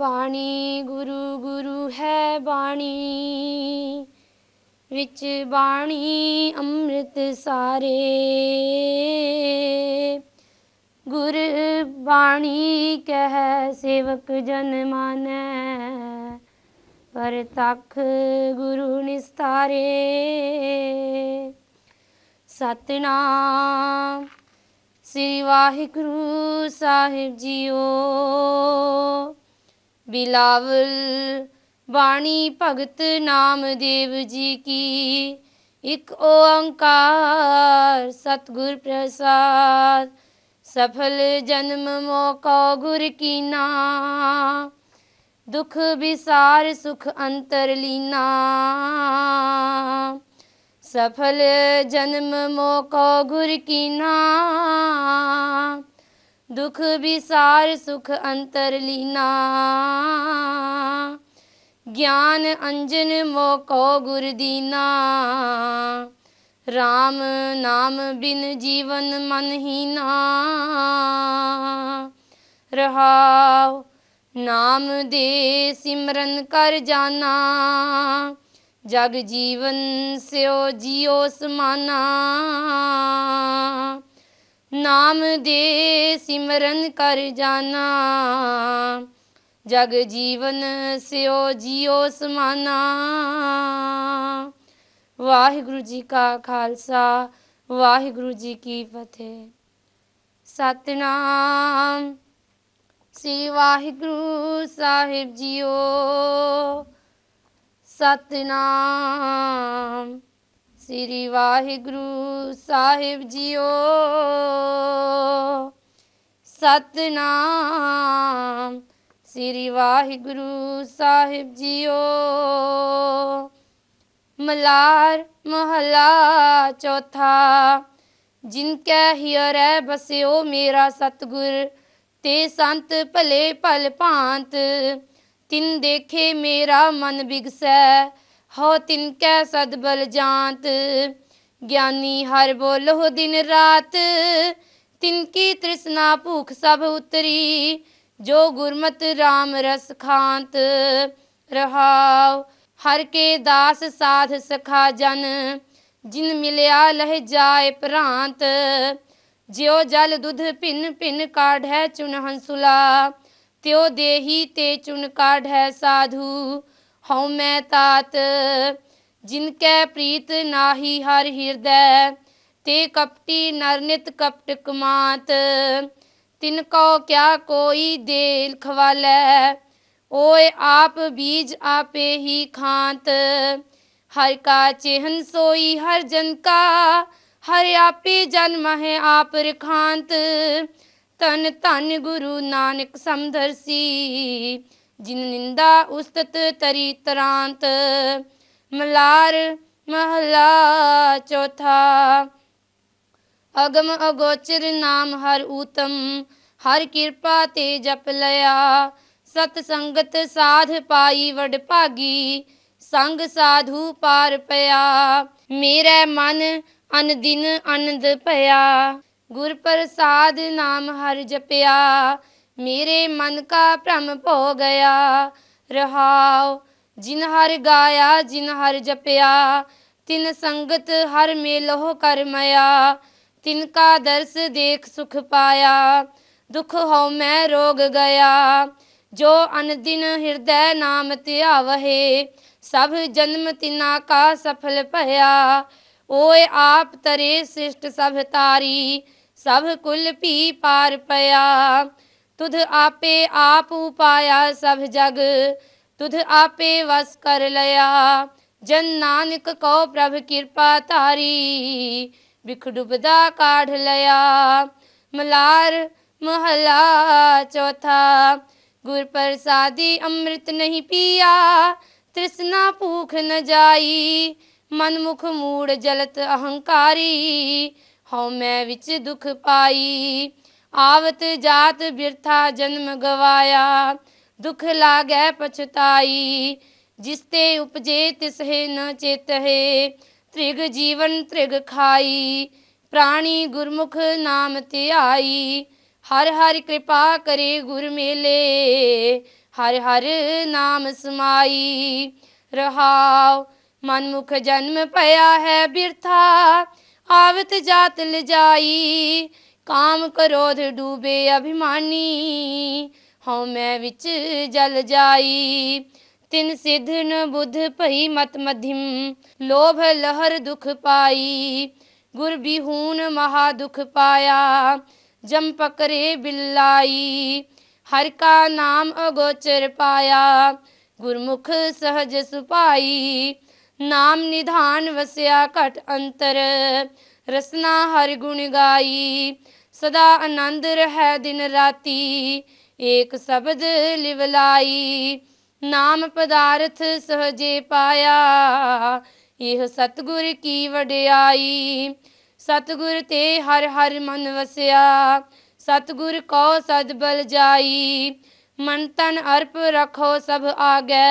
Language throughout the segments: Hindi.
ਬਾਣੀ ਗੁਰੂ ਗੁਰੂ ਹੈ ਬਾਣੀ ਵਿੱਚ ਬਾਣੀ ਅੰਮ੍ਰਿਤ ਸਾਰੇ ਗੁਰ ਬਾਣੀ ਕਹਿ ਸੇਵਕ ਜਨ ਮਾਨੈ ਪਰ ਤਖ ਗੁਰੂ ਨਿਸਤਾਰੇ ਸਤਨਾਮ ਸ੍ਰੀ ਵਾਹਿਗੁਰੂ ਸਾਹਿਬ ਜੀਓ बिलावल वाणी भगत नाम देव जी की इक ओंकार सतगुर प्रसाद सफल जन्म मौका गुर की ना दुख विसार सुख अंतर लीना सफल जन्म मौका गुर की ना ਦੁਖ ਵਿਸਾਰ ਸੁਖ ਅੰਤਰ ਲੀਨਾ ਗਿਆਨ ਅੰਜਨ ਮੋਕੋ ਗੁਰ ਦੀਨਾ RAM ਨਾਮ ਬਿਨ ਜੀਵਨ ਮਨ ਹੀਨਾ ਰਹਾਉ ਨਾਮ ਦੇ ਸਿਮਰਨ ਕਰ ਜਾਣਾ ਜਗ ਜੀਵਨ ਸਿਓ ਜਿਉ ਸਮਾਨਾ ਨਾਮ ਦੇ ਸਿਮਰਨ ਕਰ ਜਾਣਾ ਜਗ ਜੀਵਨ ਸਿਓ ਜਿਉ ਸਮਾਨਾ ਵਾਹਿਗੁਰੂ ਜੀ ਕਾ ਖਾਲਸਾ ਵਾਹਿਗੁਰੂ ਜੀ ਕੀ ਫਤਿਹ ਸਤਨਾਮ ਸ੍ਰੀ ਵਾਹਿਗੁਰੂ ਸਾਹਿਬ ਜੀਓ ਸਤਨਾਮ श्री वाहिगुरु साहिब जियो सतनाम श्री वाहिगुरु साहिब जियो मलार महला चौथा जिनके हियर है बस्यो मेरा सतगुर ते संत भले पल भांत तिन देखे मेरा मन बिगसै हो कै सदबल जात ज्ञानी हर बोलो दिन रात तिनकी तृष्णा भूख सब उतरी जो गुरमत राम रस खांत रहा हर के दास साध सखा जन जिन मिलया लह जाए प्रांत ज्यो जल दुध पिन पिन काढ़ चुन हंसुला त्यो देही ते चुन काढ़ है साधु हौ मैं तात जिनके प्रीत नाही हर हृदय ते कपटी नरनित कपट कमात तिनको क्या कोई दे खवाले ओए आप बीज आपे ही खांत हर का चेहन सोई हर जन का हर आपे जन है आप रिखांत तन तन गुरु नानक समधरसी ਜਿਨ ਨਿੰਦਾ ਉਸਤਤ ਤਰੀ ਤਰਾਂਤ ਮਲਾਰ ਮਹਲਾ ਚੌਥਾ ਅਗਮ ਅਗੋਚਰ ਨਾਮ ਹਰ ਊਤਮ ਹਰ ਕਿਰਪਾ ਤੇ ਜਪ ਲਿਆ ਸਤ ਸੰਗਤ ਸਾਧ ਪਾਈ ਵਡ ਭਾਗੀ ਸੰਗ ਸਾਧੂ ਪਾਰ ਪਿਆ ਮੇਰੇ ਮਨ ਅਨ ਦਿਨ ਅਨੰਦ ਪਿਆ ਗੁਰ ਪ੍ਰਸਾਦ ਨਾਮ ਹਰ ਜਪਿਆ मेरे मन का भ्रम पो गया रहाओ जिन हर गाया जिन हर जपया तिन संगत हर में लोह मया तिनका दर्श देख सुख पाया दुख हो मैं रोग गया जो अनदिन हृदय नाम त्यावहे सब जन्म तिना का सफल पया ओए आप तरे शिष्ट सब तारी सब कुल पी पार पया तुध आपे आप उपाया सब जग तुध आपे वस कर लया जन नानक कौ प्रभ कृपा तारी बिख डुबदा काढ़ लया मलार महला चौथा गुर प्रसादी अमृत नहीं पिया तृष्णा भूख न जाई मन मुख मूड जलत अहंकारी हौ मैं विच दुख पाई ਆਵਤ ਜਾਤ ਬਿਰਥਾ ਜਨਮ ਗਵਾਇਆ ਦੁਖ ਲਾਗੈ ਪਛਤਾਈ ਜਿਸ ਤੇ ਉਪਜੇ ਤਿਸ ਹੈ ਨ ਚਿਤ ਹੈ ਤ੍ਰਿਗ ਜੀਵਨ ਤ੍ਰਿਗ ਖਾਈ ਪ੍ਰਾਣੀ ਗੁਰਮੁਖ ਨਾਮ ਧਿਆਈ ਹਰ ਹਰ ਕਿਰਪਾ ਕਰੇ ਗੁਰ ਮੇਲੇ ਹਰ ਹਰ ਨਾਮ ਸਮਾਈ ਰਹਾਉ ਮਨਮੁਖ ਜਨਮ ਪਿਆ ਹੈ ਬਿਰਥਾ ਆਵਤ ਜਾਤ ਲਜਾਈ काम क्रोध डूबे अभिमानी हों मैं विच जल जाई तिन सिद्ध न बुध पई मत मधिम लोभ लहर दुख पाई गुर बिहून महा दुख पाया जम पकरे बिल्लाई हर का नाम अगोचर पाया गुरमुख सहज सुपाई नाम निधान वसया कट अंतर रसना हर गुण गाई ਸਦਾ ਆਨੰਦ ਰਹੈ ਦਿਨ ਰਾਤੀ ਏਕ ਸ਼ਬਦ ਲਿਵਲਾਈ ਨਾਮ ਪਦਾਰਥ ਸਹਜੇ ਪਾਇਆ ਇਹ ਸਤਗੁਰ ਕੀ ਵਡਿਆਈ ਸਤਗੁਰ ਤੇ ਹਰ ਹਰ ਮਨ ਵਸਿਆ ਸਤਗੁਰ ਕੋ ਸਦ ਬਲ ਜਾਈ ਮਨ ਤਨ ਅਰਪ ਰਖੋ ਸਭ ਆਗੇ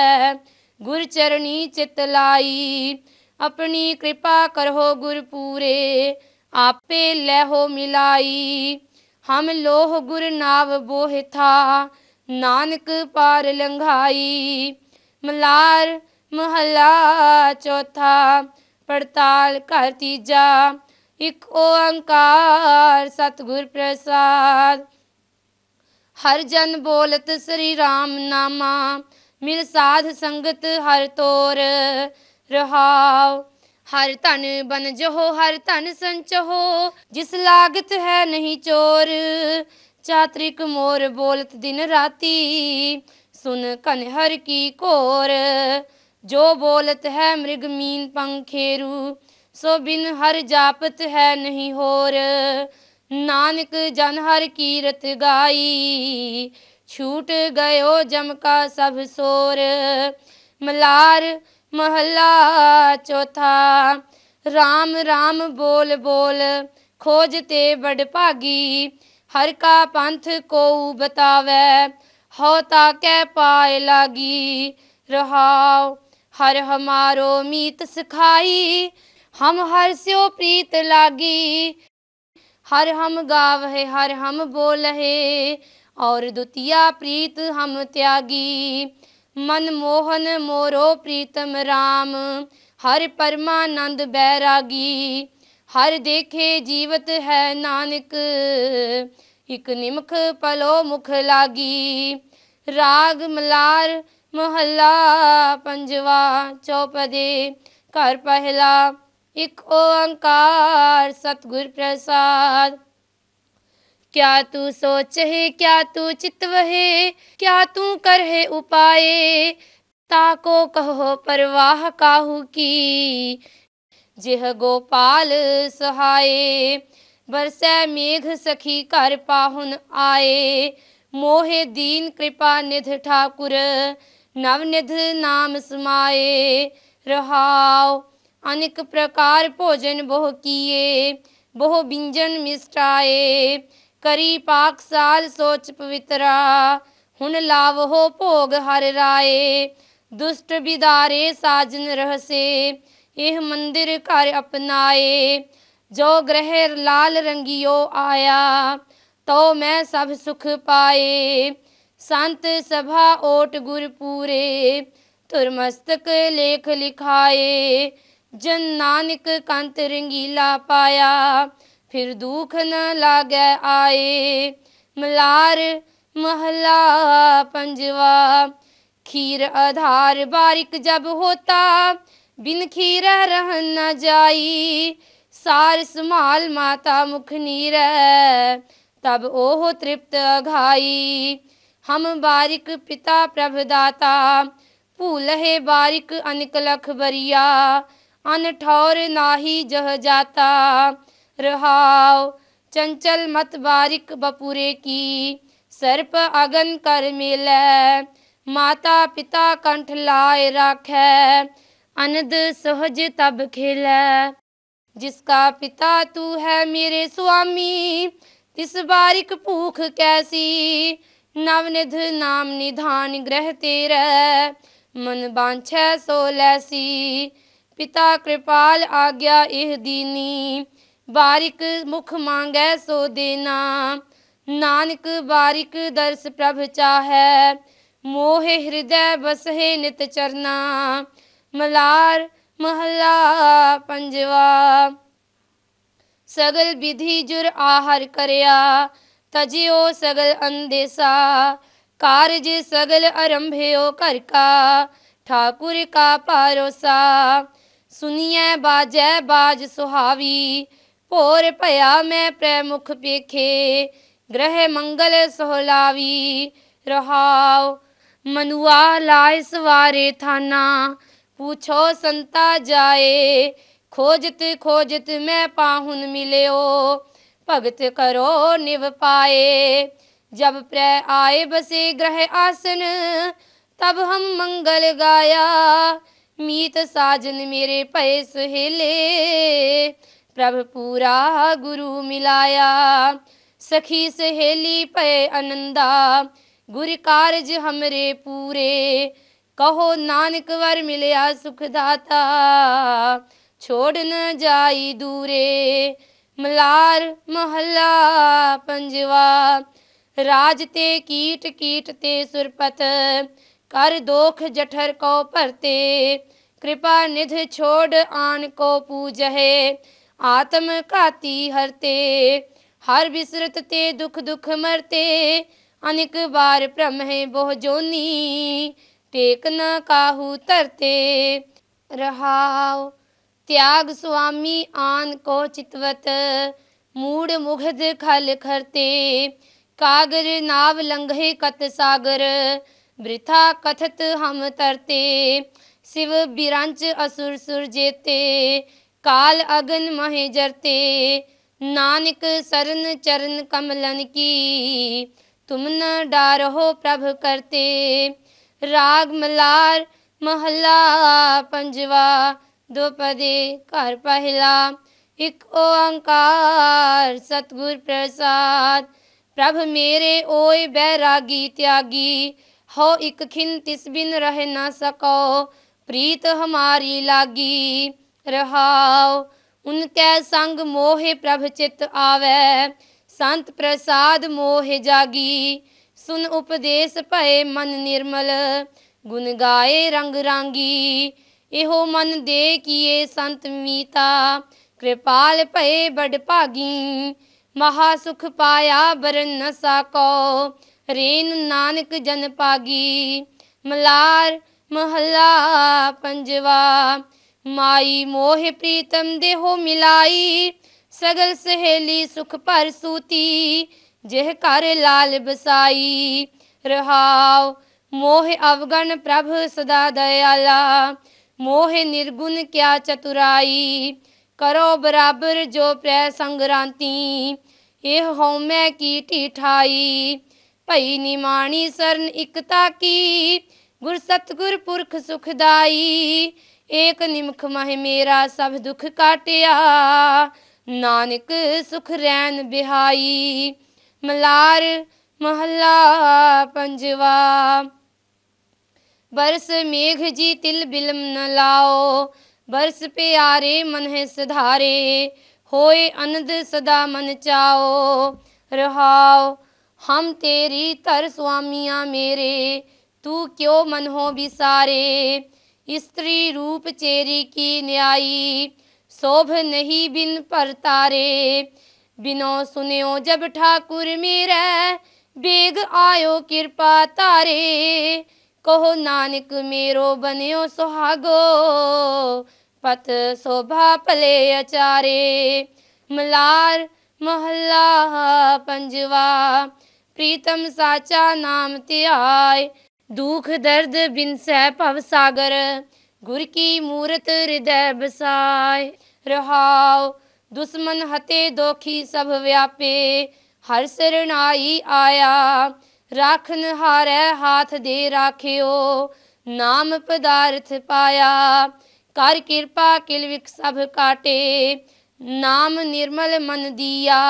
ਗੁਰ ਚਰਣੀ ਚਿਤ ਲਾਈ ਆਪਣੀ ਕਿਰਪਾ ਕਰੋ ਗੁਰ ਪੂਰੇ आपे लहो मिलाई हम लोह गुर नाव बोह था नानक पार लंघाई मलार महला चौथा पड़ताल कर तीजा इक ओंकार सतगुर प्रसाद हर जन बोलत श्री राम नामा मिल साध संगत हर तोर रहाओ हर तन बन जहो हर तन संचहो जिस लागत है नहीं चोर चात्रिक मोर बोलत दिन राती सुन कन हर की कोर जो बोलत है मृग मीन पंखेरु सो बिन हर जापत है नहीं होर नानक जन हर कीरत गाई छूट गयो जम का सब सोर मलार महला चौथा राम राम बोल बोल खोजते बड़ भागी हर का पंथ को बतावे होता कै पाए लागी रहाओ हर हमारो मीत सिखाई हम हर स्यो प्रीत लागी हर हम गाव है हर हम बोल है और द्वितीय प्रीत हम त्यागी मनमोहन मोरो प्रीतम राम हर परमानंद बैरागी हर देखे जीवत है नानक इक निमख पलो मुख लागी राग मलार महला पंजवा चौपदे कर पहला इक ओंकार सतगुर प्रसाद क्या तू सोच है क्या तू चित्व है क्या तू कर है उपाय ताको कहो परवाह काहू की जिह गोपाल सहाय बरसै मेघ सखी कर पाहुन आए मोहे दीन कृपा निध ठाकुर नवनिध नाम समाये रहाओ अनेक प्रकार भोजन बहु किए बहु बिंजन मिष्टाए करी पाक साल सोच पवित्रा हुन लाव हो भोग हर राय दुष्ट बिदारे साजन रहसे यह मंदिर कर अपनाए जो ग्रह लाल रंगियो आया तो मैं सब सुख पाए संत सभा ओट गुर पूरे तुरमस्तक लेख लिखाए जन नानक कंत रंगीला पाया फिर दुख न लागे आए मलार महला पंजवा खीर आधार बारिक जब होता बिन खीर रह न जाई सार संभाल माता मुख नीर तब ओह तृप्त घाई हम बारिक पिता प्रभदाता भूल है बारिक अनकलख बरिया अन ठौर नाही जह जाता रहाओ चंचल मत बारिक बपुरे की सर्प अगन कर मिले माता पिता कंठ लाए राख अनद सहज तब खिल जिसका पिता तू है मेरे स्वामी तिस बारिक भूख कैसी नवनिध नाम निधान ग्रह तेरा मन बांछ लैसी पिता कृपाल आज्ञा इह दीनी बारिक मुख मांगे सो देना नानक बारिक दर्श प्रभ चाहे मोह हृदय बसहे नित चरना मलार महला पंजवा सगल विधि जुर आहार करया तजियो सगल अंदेसा कार्य सगल अरंभयो कर का ठाकुर का पारोसा सुनिए बाजे बाज सुहावी भोर पया मैं प्रमुख पेखे ग्रह मंगल सोहलावी रहाओ मनुआ लाए सवारे थाना पूछो संता जाए खोजत खोजत मैं पाहुन मिलियो भगत करो निव पाए जब प्र आए बसे ग्रह आसन तब हम मंगल गाया मीत साजन मेरे पय सुहेले प्रभ पूरा गुरु मिलाया सखी सहेली पे अनंदा गुर कारज हमरे पूरे कहो नानक वर मिलया सुखदाता छोड़ न जाई दूरे मलार महला पंजवा राज ते कीट कीट ते सुरपत कर दोख जठर को परते कृपा निध छोड़ आन को पूजहे आत्म काती हरते हर विसरत ते दुख दुख मरते अनेक बार भ्रम है बोह जोनी टेक न काहू तरते रहाओ त्याग स्वामी आन को चितवत मूड मुखद खल खरते कागर नाव लंघे कत सागर वृथा कथत हम तरते शिव बिरंच असुर सुर जेते काल अगन महे जरते नानक सरन चरण कमलन की तुम न डार हो प्रभ करते राग मलार महला पंजवा पदे कर पहला एक ओंकार सतगुर प्रसाद प्रभ मेरे ओय बैरागी त्यागी हो इक खिन तिस बिन रह न सको प्रीत हमारी लागी रहाओ उनके संग मोह प्रभ चित आवे संत प्रसाद मोह जागी सुन उपदेश पय मन निर्मल गुन गाए रंग रंगी एहो मन दे किए संत मीता कृपाल पय बड़ पागी महा सुख पाया बर न को रेन नानक जन पागी मलार महला पंजवा माई मोह प्रीतम देहो मिलाई सगल सहेली सुख पर सूती जह कर लाल बसाई रहाव मोह अवगण प्रभ सदा दयाला मोह निर्गुण क्या चतुराई करो बराबर जो प्रय संग्रांति हो मैं की ਢੀਠਾਈ पई निमाणी सरन ਇਕਤਾ की गुर सतगुर पुरख सुखदाई ਏਕ ਨਿਮਖ ਮਹਿ ਮੇਰਾ ਸਭ ਦੁਖ ਕਾਟਿਆ ਨਾਨਕ ਸੁਖ ਰੈਨ ਬਿਹਾਈ ਮਲਾਰ ਮਹੱਲਾ ਪੰਜਵਾ ਬਰਸ ਮੇਘ ਜੀ ਤਿਲ ਬਿਲਮ ਨ ਲਾਓ ਬਰਸ ਪਿਆਰੇ ਮਨ ਹੈ ਸਧਾਰੇ ਹੋਏ ਅਨੰਦ ਸਦਾ ਮਨ ਚਾਓ ਰਹਾਓ ਹਮ ਤੇਰੀ ਤਰ ਸੁਆਮੀਆਂ ਮੇਰੇ ਤੂੰ ਕਿਉ ਮਨ ਹੋ ਬਿਸਾਰੇ स्त्री रूप चेरी की न्यायी शोभ नहीं बिन पर तारे बिनो सुनियो जब ठाकुर मेरा बेग आयो कृपा तारे कहो नानक मेरो बनियो सुहागो पथ शोभा पले अचारे मलार महला पंजवा प्रीतम साचा नाम त्याय दुख दर्द बिन सह भव सागर गुर की मूरत हृदय बसाए रहाओ दुश्मन हते दोखी सब व्यापे हर आई आया राखन हार हाथ दे राखियो नाम पदार्थ पाया कर कृपा किलविक सब काटे नाम निर्मल मन दिया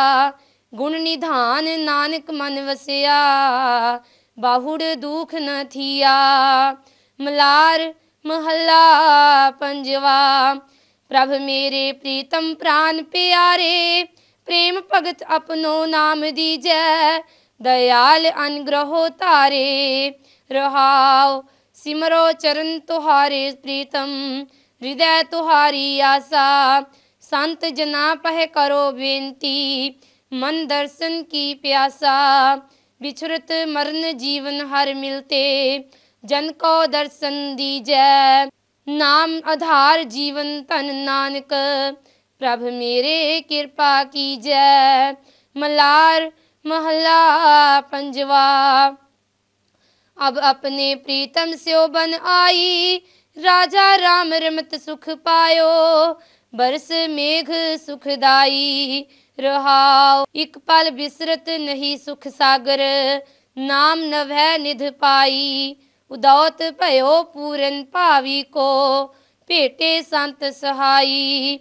गुण निधान नानक मन वसिया बाहुड़ दुख न थिया मलार महल्ला पंजवा प्रभ मेरे प्रीतम प्राण प्यारे प्रेम भगत अपनो नाम दीजै दयाल अनग्रहो तारे रहाओ सिमरो चरण तुहारे प्रीतम हृदय तुहारी आशा संत जना पह करो बेनती मन दर्शन की प्यासा बिछुरत मरन जीवन हर मिलते जन को दर्शन दी जय नाम आधार जीवन तन नानक प्रभ मेरे कृपा की जय मलार महला पंजवा अब अपने प्रीतम से बन आई राजा राम रमत सुख पायो बरस मेघ सुखदाई रहाओ इक पल बिसरत नहीं सुख सागर नाम नभै निध पाई उदौत भयो पूरन पावी को भेटे संत सहाई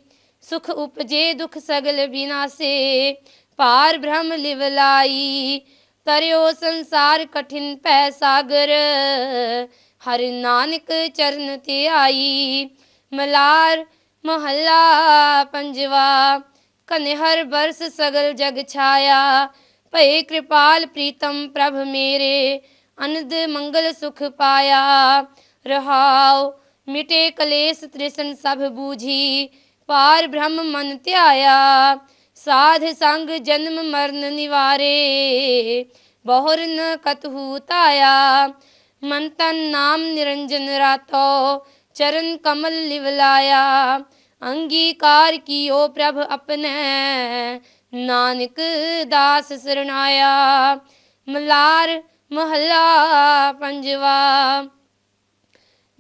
सुख उपजे दुख सगल से पार ब्रह्म लिवलाई तरयो संसार कठिन पै सागर हर नानक चरण ते आई मलार महला पंजवा ਕਨੇ ਹਰ ਬਰਸ ਸਗਲ ਜਗ ਛਾਇਆ ਭਏ ਕਿਰਪਾਲ ਪ੍ਰੀਤਮ ਪ੍ਰਭ ਮੇਰੇ ਅਨੰਦ ਮੰਗਲ ਸੁਖ ਪਾਇਆ ਰਹਾਉ ਮਿਟੇ ਕਲੇਸ਼ ਤ੍ਰਿਸ਼ਨ ਸਭ ਬੂਝੀ ਪਾਰ ਬ੍ਰਹਮ ਮਨ ਧਿਆਇਆ ਸਾਧ ਸੰਗ ਜਨਮ ਮਰਨ ਨਿਵਾਰੇ ਬਹੁਰ ਨ ਕਤਹੂ ਤਾਇਆ ਮਨ ਤਨ ਨਾਮ ਨਿਰੰਜਨ ਰਾਤੋ ਚਰਨ ਕਮਲ ਲਿਵਲਾਇਆ अंगीकार कियो प्रभ अपने नानक दास शरणाया मलार महला पंजवा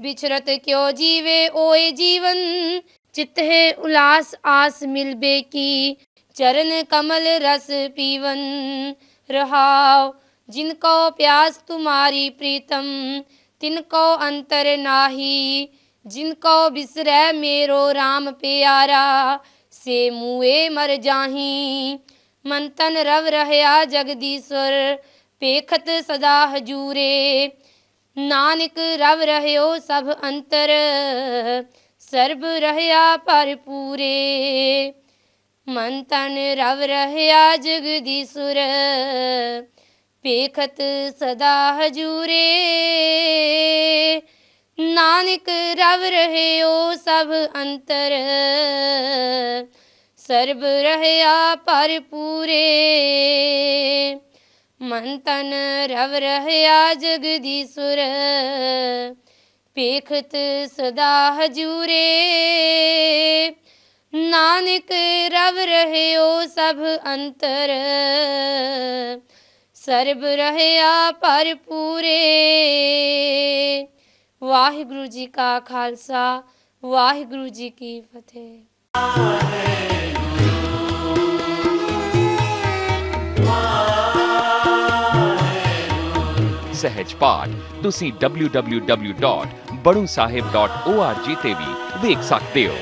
बिछरत क्यों जीवे ओए जीवन चित है उलास आस मिलबे की चरण कमल रस पीवन रहाव जिनको प्यास तुम्हारी प्रीतम तिनको अंतर नाही जिनको बिसरै मेरो राम प्यारा से मुए मर जाही मन तन रव रहया जगदीश्वर पेखत सदा हजूरे ਨਾਨਕ ਰਵ ਰਹਿਓ ਸਭ ਅੰਤਰ ਸਰਬ ਰਹਿਆ ਪਰਪੂਰੇ ਮਨ ਤਨ ਰਵ ਰਹਿਆ ਜਗਦੀਸ਼ੁਰ ਪੇਖਤ ਸਦਾ ਹਜੂਰੇ ਨਾਨਕ ਰਵ ਰਹਿਓ ਸਭ ਅੰਤਰ ਸਰਬ ਰਹਿਆ ਪਰ ਪੂਰੇ ਮਨ ਤਨ ਰਵ ਰਹਿਆ ਜਗਦੀਸ਼ੁਰ ਪੇਖਤ ਸਦਾ ਹਜੂਰੇ ਨਾਨਕ ਰਵ ਰਹਿਓ ਸਭ ਅੰਤਰ ਸਰਬ ਰਹਿਆ ਪਰ ਪੂਰੇ ਵਾਹਿਗੁਰੂ ਜੀ ਕਾ ਖਾਲਸਾ ਵਾਹਿਗੁਰੂ ਜੀ ਕੀ ਫਤਿਹ ਸਹਿਜ ਪਾਠ ਤੁਸੀਂ www.badusahib.org ਤੇ ਵੀ ਵੇਖ ਸਕਦੇ ਹੋ